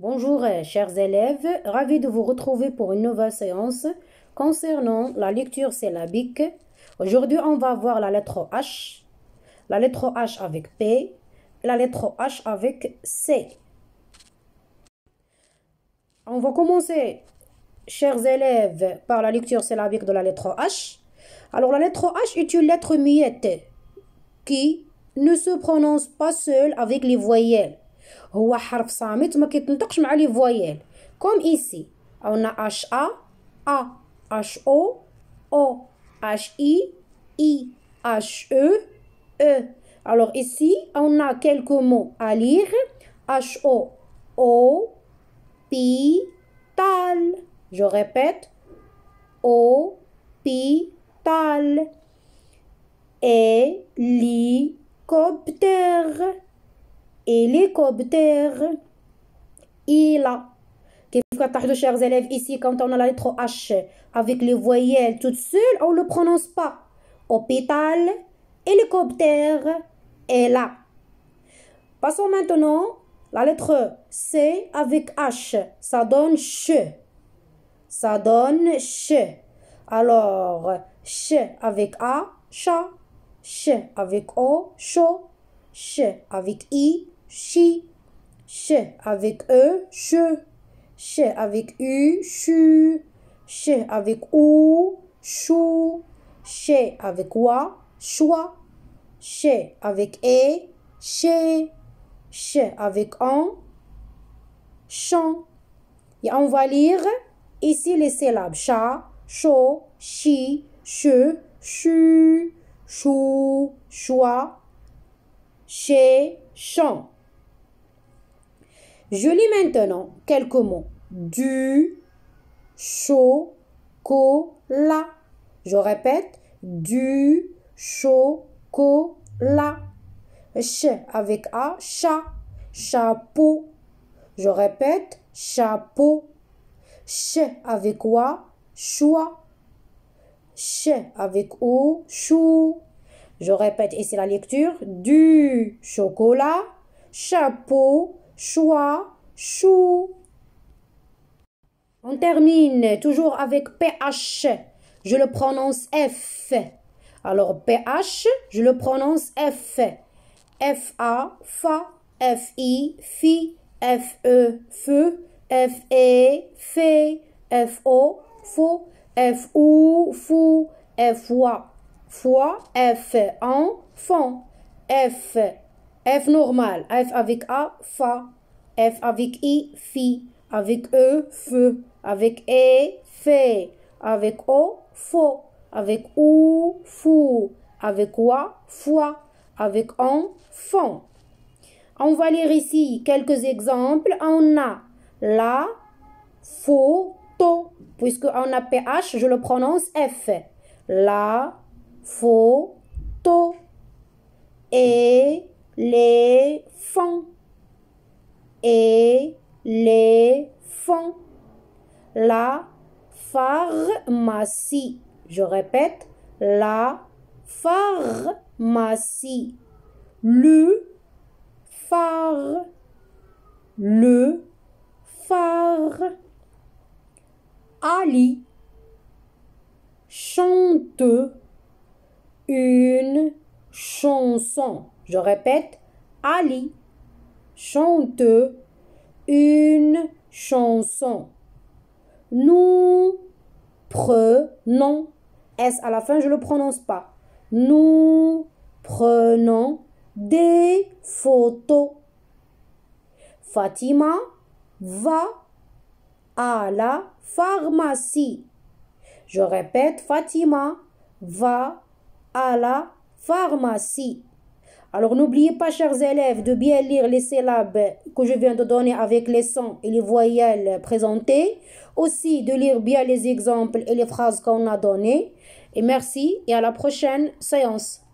Bonjour euh, chers élèves, ravi de vous retrouver pour une nouvelle séance concernant la lecture syllabique. Aujourd'hui, on va voir la lettre H, la lettre H avec P, la lettre H avec C. On va commencer, chers élèves, par la lecture syllabique de la lettre H. Alors la lettre H est une lettre muette qui ne se prononce pas seule avec les voyelles هو حرف صامت وما كيتنطقش مع لي فويال كوم ايسي عندنا اش ا ا اش او او اش اي اي اش او او alors ici on a quelques mots à lire h o o p tal je répète o p tal hélicoptère hélicoptère. Il a. Chers élèves, ici, quand on a la lettre H avec les voyelles toutes seules, on ne le prononce pas. Hôpital, hélicoptère, et là. Passons maintenant la lettre C avec H. Ça donne ch. Ça donne ch. Alors, ch avec A, chat. Ch avec O, chaud. Ch avec I, chi, che avec e, che, che avec u, chu, che avec ou, chou, che avec wa, choix, che avec e, che, che avec en, chant. Et on va lire ici les syllabes cha, cho, chi, che, chu, chou, choix, che, chant. Je lis maintenant quelques mots. Du chocolat. Je répète, du chocolat. Ch avec A, chat. Chapeau. Je répète, chapeau. Che avec O. choix. Ch avec O, chou. Je répète, et c'est la lecture. Du chocolat, chapeau, choix, chou. On termine toujours avec PH. Je le prononce F. Alors PH, je le prononce F. F-A, FA, F-I, FI, F-E, FE, F-E, FE, F-O, fou F-O, FO, F-WA, FOI, F, enfant, F, F normal, F avec A, Fa, F avec I, Fi, avec E, Feu, avec E, Fé, avec O, Fo, avec OU, Fou, avec quoi Foi, avec ON, FON. On va lire ici quelques exemples. On a la, photo, puisque on a PH, je le prononce F. La, photo, et les fonds et les fonds. La pharmacie. Je répète, la pharmacie. Le phare. Le phare. Ali chante une chanson. Je répète, Ali chante une chanson. Nous prenons. S à la fin, je ne le prononce pas. Nous prenons des photos. Fatima va à la pharmacie. Je répète, Fatima va à la pharmacie. Alors n'oubliez pas, chers élèves, de bien lire les syllabes que je viens de donner avec les sons et les voyelles présentées. Aussi de lire bien les exemples et les phrases qu'on a données. Et merci et à la prochaine séance.